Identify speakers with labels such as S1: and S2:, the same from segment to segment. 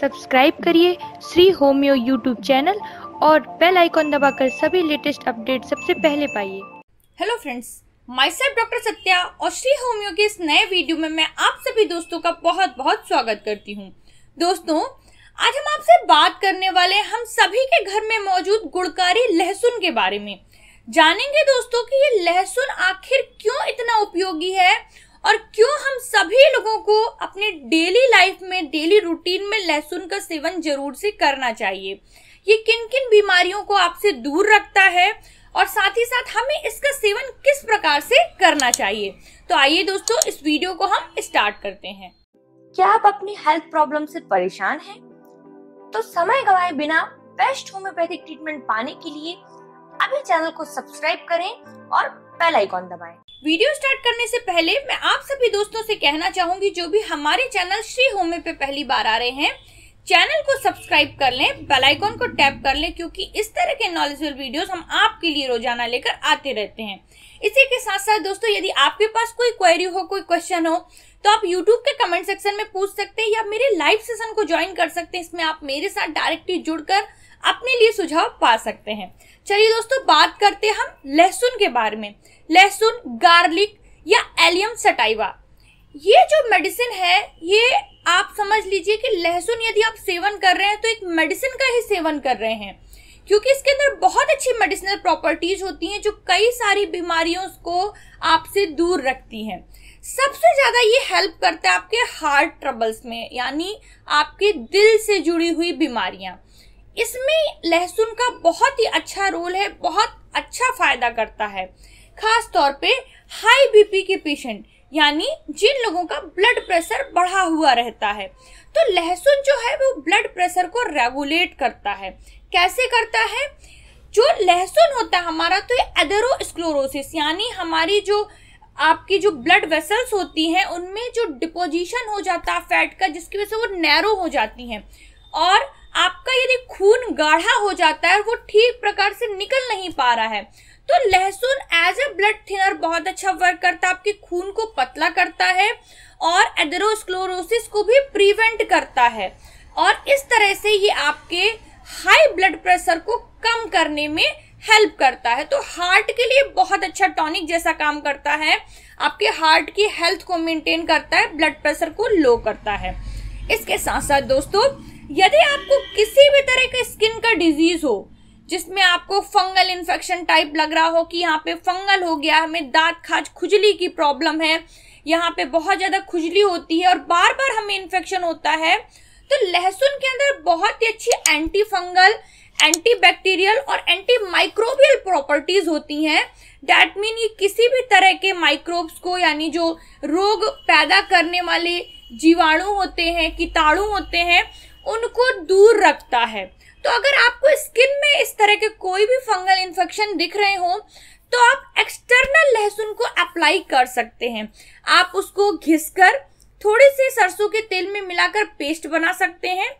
S1: Subscribe करिए Shri homeo YouTube channel और bell icon दबाकर सभी लेटेस्ट अपडेट सबसे पहले पाइए hello friends my self doctor Satya और श्री होम्यो के इस नए वीडियो में मैं आप सभी दोस्तों का बहुत बहुत स्वागत करती हूँ दोस्तों आज हम आपसे बात करने वाले हम सभी के घर में मौजूद गुड़कारी लहसुन के बारे में जानेंगे दोस्तों कि ये लहसुन आखिर क्यों इतना उपयोगी है और क्यों हम सभी लोगों को अपने डेली लाइफ में डेली रूटीन में लहसुन का सेवन जरूर से करना चाहिए ये किन किन बीमारियों को आपसे दूर रखता है और साथ ही साथ हमें इसका सेवन किस प्रकार से करना चाहिए तो आइए दोस्तों इस वीडियो को हम स्टार्ट करते हैं क्या आप अपनी हेल्थ प्रॉब्लम से परेशान हैं? तो समय गवाए बिना बेस्ट होम्योपैथिक ट्रीटमेंट पाने के लिए अभी चैनल को सब्सक्राइब करें और बेल आइकॉन दबाएं। वीडियो स्टार्ट करने से पहले मैं आप सभी दोस्तों से कहना चाहूंगी जो भी हमारे चैनल श्री होमे पे पहली बार आ रहे हैं चैनल को सब्सक्राइब कर लें बेल आइकॉन को टैप कर लें क्योंकि इस तरह के नॉलेजफुल वीडियोस हम आपके लिए रोजाना लेकर आते रहते हैं इसी के साथ साथ दोस्तों यदि आपके पास कोई क्वेरी हो कोई क्वेश्चन हो तो आप YouTube के कमेंट सेक्शन में पूछ सकते हैं या मेरे लाइव सेशन को ज्वाइन कर सकते हैं इसमें आप मेरे साथ डायरेक्टली जुड़कर अपने लिए सुझाव पा सकते हैं चलिए दोस्तों बात करते हैं हम लहसुन के बारे में लहसुन गार्लिक या एलियम सटाइवा ये जो मेडिसिन है ये आप समझ लीजिए कि लहसुन यदि आप सेवन कर रहे हैं तो एक मेडिसिन का ही सेवन कर रहे हैं क्योंकि इसके अंदर बहुत अच्छी मेडिसिनल प्रॉपर्टीज होती हैं जो कई सारी बीमारियों को आपसे दूर रखती हैं सबसे ज़्यादा ये हेल्प करता है आपके हार्ट ट्रबल्स में यानी आपके दिल से जुड़ी हुई बीमारियां इसमें लहसुन का बहुत ही अच्छा रोल है बहुत अच्छा फायदा करता है खास तौर पे हाई बीपी के पेशेंट यानी जिन लोगों का ब्लड प्रेशर बढ़ा हुआ रहता है तो लहसुन जो है वो ब्लड प्रेशर को रेगुलेट करता है कैसे करता है जो लहसुन होता है हमारा तो ये एदरोस्क्लोरोसिस यानी हमारी जो आपकी जो ब्लड वेसल्स होती हैं उनमें जो डिपोजिशन हो जाता है फैट का जिसकी वजह से वो नैरो हो जाती हैं और आपका यदि खून गाढ़ा हो जाता है और वो ठीक प्रकार से निकल नहीं पा रहा है तो लहसुन एज ए ब्लड थिनर बहुत अच्छा वर्क करता है आपके खून को पतला करता है और एदरोस्क्लोरोसिस को भी प्रिवेंट करता है और इस तरह से ये आपके हाई ब्लड प्रेशर को कम करने में हेल्प करता है तो हार्ट के लिए बहुत अच्छा टॉनिक जैसा काम करता है आपके हार्ट की हेल्थ को मेंटेन करता है ब्लड प्रेशर को लो करता है इसके साथ साथ दोस्तों यदि आपको किसी भी तरह का स्किन का डिजीज हो जिसमें आपको फंगल इन्फेक्शन टाइप लग रहा हो कि यहाँ पे फंगल हो गया हमें दांत खाज खुजली की प्रॉब्लम है यहाँ पे बहुत ज़्यादा खुजली होती है और बार बार हमें इन्फेक्शन होता है तो लहसुन के अंदर बहुत ही अच्छी एंटी फंगल एंटी बैक्टीरियल और एंटी माइक्रोबियल प्रॉपर्टीज होती हैं डैट मीन ये किसी भी तरह के माइक्रोब्स को यानी जो रोग पैदा करने वाले जीवाणु होते हैं कीटाणु होते हैं उनको दूर रखता है तो अगर आपको स्किन में इस तरह के कोई भी फंगल इन्फेक्शन दिख रहे हो तो आप एक्सटर्नल लहसुन को अप्लाई कर सकते हैं आप उसको घिसकर थोड़े से सरसों के तेल में मिलाकर पेस्ट बना सकते हैं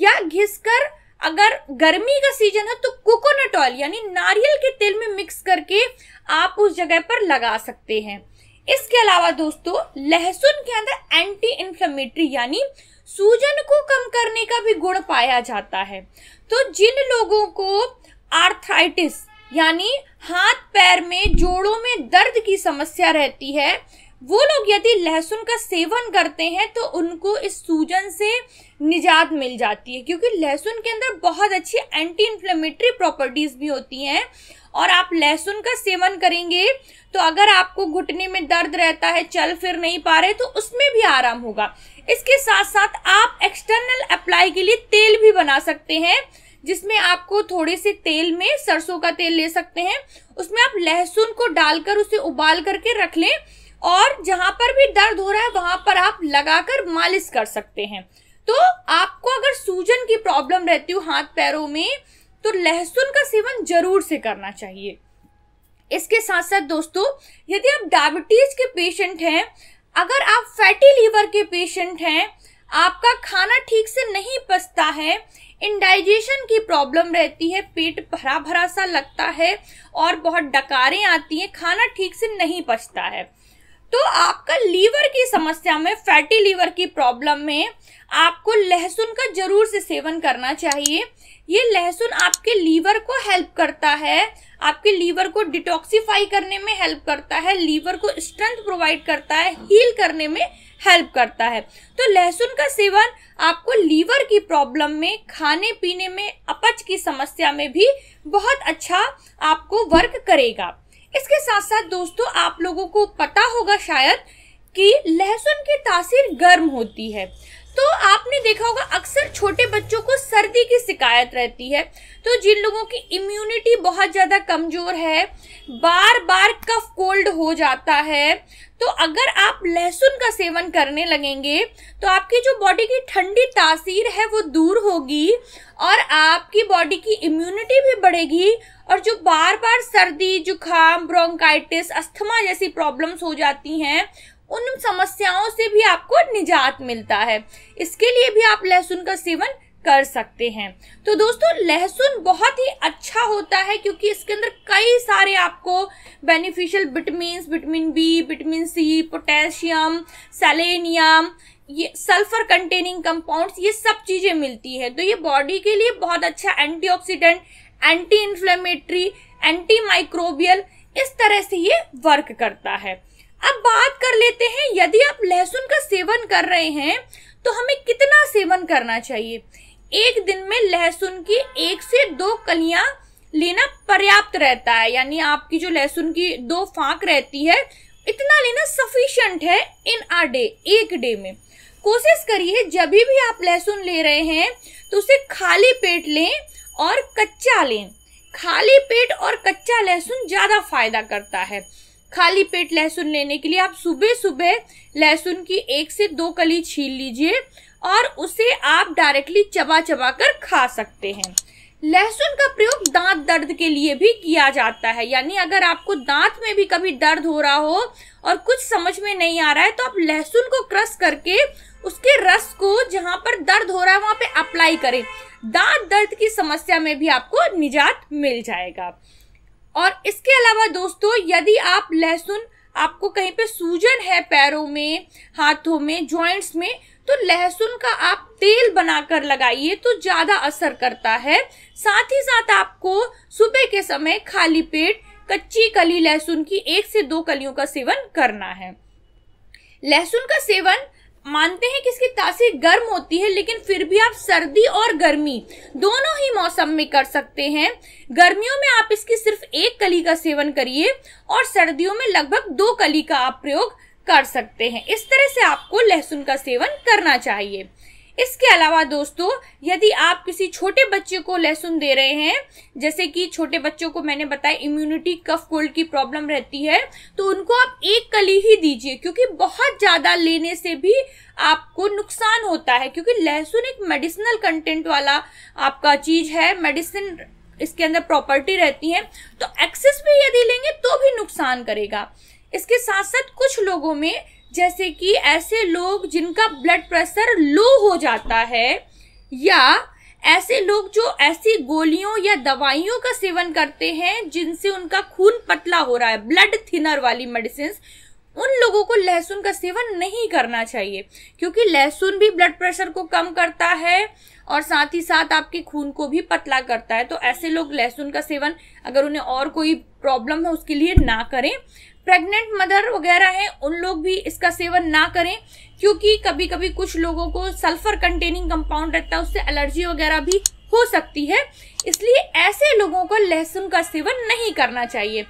S1: या घिसकर अगर गर्मी का सीजन है तो कोकोनट ऑयल यानी नारियल के तेल में मिक्स करके आप उस जगह पर लगा सकते हैं इसके अलावा दोस्तों लहसुन के अंदर एंटी इन्फ्लेमेटरी यानी सूजन को कम करने का भी गुण पाया जाता है तो जिन लोगों को आर्थराइटिस यानी हाथ पैर में जोड़ों में दर्द की समस्या रहती है वो लोग यदि लहसुन का सेवन करते हैं तो उनको इस सूजन से निजात मिल जाती है क्योंकि लहसुन के अंदर बहुत अच्छी एंटी इन्फ्लेमेटरी प्रॉपर्टीज़ भी होती हैं और आप लहसुन का सेवन करेंगे तो अगर आपको घुटने में दर्द रहता है चल फिर नहीं पा रहे तो उसमें भी आराम होगा इसके साथ साथ आप एक्सटर्नल अप्लाई के लिए तेल भी बना सकते हैं जिसमें आपको थोड़े से तेल में सरसों का तेल ले सकते हैं उसमें आप लहसुन को डालकर उसे उबाल करके रख लें और जहां पर भी दर्द हो रहा है वहां पर आप लगाकर मालिश कर सकते हैं तो आपको अगर सूजन की प्रॉब्लम रहती हो हाथ पैरों में तो लहसुन का सेवन जरूर से करना चाहिए इसके साथ साथ दोस्तों यदि आप डायबिटीज के पेशेंट हैं अगर आप फैटी लीवर के पेशेंट हैं आपका खाना ठीक से नहीं पचता है इनडाइजेशन की प्रॉब्लम रहती है पेट भरा भरा सा लगता है और बहुत डकारें आती हैं खाना ठीक से नहीं पचता है तो आपका लीवर की समस्या में फैटी लीवर की प्रॉब्लम में आपको लहसुन का जरूर से सेवन करना चाहिए ये लहसुन आपके लीवर को हेल्प करता है आपके लीवर को डिटॉक्सीफाई करने में हेल्प करता है लीवर को स्ट्रेंथ प्रोवाइड करता है हील करने में हेल्प करता है तो लहसुन का सेवन आपको लीवर की प्रॉब्लम में खाने पीने में अपच की समस्या में भी बहुत अच्छा आपको वर्क करेगा इसके साथ साथ दोस्तों आप लोगों को पता होगा शायद कि लहसुन की तासीर गर्म होती है तो आपने देखा होगा अक्सर छोटे बच्चों को सर्दी की शिकायत रहती है तो जिन लोगों की इम्यूनिटी बहुत ज़्यादा कमज़ोर है बार बार कफ कोल्ड हो जाता है तो अगर आप लहसुन का सेवन करने लगेंगे तो आपकी जो बॉडी की ठंडी तासीर है वो दूर होगी और आपकी बॉडी की इम्यूनिटी भी बढ़ेगी और जो बार बार सर्दी जुखाम ब्रोंकाइटिस अस्थमा जैसी प्रॉब्लम्स हो जाती हैं उन समस्याओं से भी आपको निजात मिलता है इसके लिए भी आप लहसुन का सेवन कर सकते हैं तो दोस्तों लहसुन बहुत ही अच्छा होता है क्योंकि इसके अंदर कई सारे आपको beneficial vitamin vitamin B vitamin C potassium selenium ये सल्फर कंटेनिंग कंपाउंड्स ये सब चीज़ें मिलती है तो ये बॉडी के लिए बहुत अच्छा antioxidant anti inflammatory anti microbial इस तरह से ये वर्क करता है अब बात कर लेते हैं यदि आप लहसुन का सेवन कर रहे हैं तो हमें कितना सेवन करना चाहिए एक दिन में लहसुन की एक से दो कलियां लेना पर्याप्त रहता है यानी आपकी जो लहसुन की दो फाक रहती है इतना लेना सफिशियंट है इन अ डे एक डे में कोशिश करिए जब भी आप लहसुन ले रहे हैं तो उसे खाली पेट लें और कच्चा लें खाली पेट और कच्चा लहसुन ज़्यादा फायदा करता है खाली पेट लहसुन लेने के लिए आप सुबह सुबह लहसुन की एक से दो कली छील लीजिए और उसे आप डायरेक्टली चबा चबा कर खा सकते हैं लहसुन का प्रयोग दांत दर्द के लिए भी किया जाता है यानी अगर आपको दांत में भी कभी दर्द हो रहा हो और कुछ समझ में नहीं आ रहा है तो आप लहसुन को क्रश करके उसके रस को जहां पर दर्द हो रहा है वहां पे अप्लाई करें दांत दर्द की समस्या में भी आपको निजात मिल जाएगा और इसके अलावा दोस्तों यदि आप लहसुन आपको कहीं पे सूजन है पैरों में हाथों में जॉइंट्स में तो लहसुन का आप तेल बनाकर लगाइए तो ज़्यादा असर करता है साथ ही साथ आपको सुबह के समय खाली पेट कच्ची कली लहसुन की एक से दो कलियों का सेवन करना है लहसुन का सेवन मानते हैं कि इसकी तासीर गर्म होती है लेकिन फिर भी आप सर्दी और गर्मी दोनों ही मौसम में कर सकते हैं गर्मियों में आप इसकी सिर्फ एक कली का सेवन करिए और सर्दियों में लगभग दो कली का आप प्रयोग कर सकते हैं इस तरह से आपको लहसुन का सेवन करना चाहिए इसके अलावा दोस्तों यदि आप किसी छोटे बच्चे को लहसुन दे रहे हैं जैसे कि छोटे बच्चों को मैंने बताया इम्यूनिटी कफ कोल्ड की प्रॉब्लम रहती है तो उनको आप एक कली ही दीजिए क्योंकि बहुत ज़्यादा लेने से भी आपको नुकसान होता है क्योंकि लहसुन एक मेडिसिनल कंटेंट वाला आपका चीज है मेडिसिन इसके अंदर प्रॉपर्टी रहती है तो एक्सेस में यदि लेंगे तो भी नुकसान करेगा इसके साथ साथ कुछ लोगों में जैसे कि ऐसे लोग जिनका ब्लड प्रेशर लो हो जाता है या ऐसे लोग जो ऐसी गोलियों या दवाइयों का सेवन करते हैं जिनसे उनका खून पतला हो रहा है ब्लड थिनर वाली मेडिसिन उन लोगों को लहसुन का सेवन नहीं करना चाहिए क्योंकि लहसुन भी ब्लड प्रेशर को कम करता है और साथ ही साथ आपके खून को भी पतला करता है तो ऐसे लोग लहसुन का सेवन अगर उन्हें और कोई प्रॉब्लम है उसके लिए ना करें प्रेग्नेंट मदर वगैरह हैं उन लोग भी इसका सेवन ना करें क्योंकि कभी कभी कुछ लोगों को सल्फर कंटेनिंग कंपाउंड रहता है उससे एलर्जी वगैरह भी हो सकती है इसलिए ऐसे लोगों को लहसुन का सेवन नहीं करना चाहिए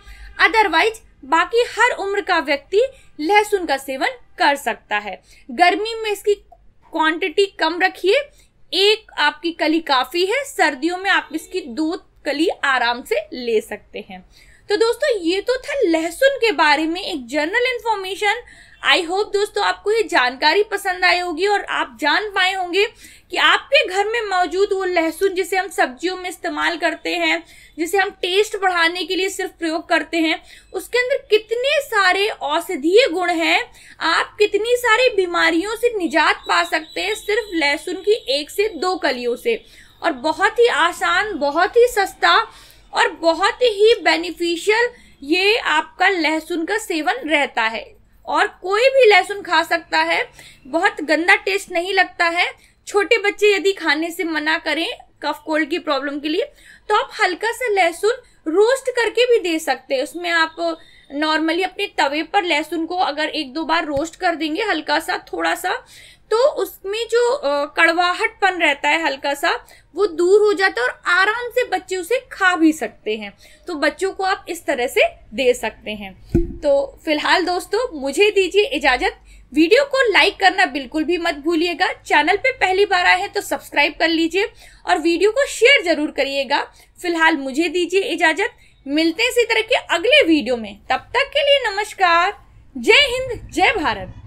S1: अदरवाइज बाकी हर उम्र का व्यक्ति लहसुन का सेवन कर सकता है गर्मी में इसकी क्वांटिटी कम रखिए एक आपकी कली काफी है सर्दियों में आप इसकी दो कली आराम से ले सकते हैं तो दोस्तों ये तो था लहसुन के बारे में एक जनरल इन्फॉर्मेशन आई होप दोस्तों आपको ये जानकारी पसंद आई होगी और आप जान पाए होंगे कि आपके घर में मौजूद वो लहसुन जिसे हम सब्जियों में इस्तेमाल करते हैं जिसे हम टेस्ट बढ़ाने के लिए सिर्फ प्रयोग करते हैं उसके अंदर कितने सारे औषधीय गुण हैं आप कितनी सारी बीमारियों से निजात पा सकते हैं सिर्फ लहसुन की एक से दो कलियों से और बहुत ही आसान बहुत ही सस्ता और बहुत ही बेनिफिशियल ये आपका लहसुन का सेवन रहता है और कोई भी लहसुन खा सकता है बहुत गंदा टेस्ट नहीं लगता है छोटे बच्चे यदि खाने से मना करें कफ कोल्ड की प्रॉब्लम के लिए तो आप हल्का सा लहसुन रोस्ट करके भी दे सकते हैं उसमें आप नॉर्मली अपने तवे पर लहसुन को अगर एक दो बार रोस्ट कर देंगे हल्का सा थोड़ा सा तो उसमें जो कड़वाहटपन रहता है हल्का सा वो दूर हो जाता है और आराम से बच्चे उसे खा भी सकते हैं तो बच्चों को आप इस तरह से दे सकते हैं तो फिलहाल दोस्तों मुझे दीजिए इजाजत वीडियो को लाइक करना बिल्कुल भी मत भूलिएगा चैनल पे पहली बार आए हैं तो सब्सक्राइब कर लीजिए और वीडियो को शेयर जरूर करिएगा फिलहाल मुझे दीजिए इजाजत मिलते हैं इसी तरह के अगले वीडियो में तब तक के लिए नमस्कार जय हिंद जय भारत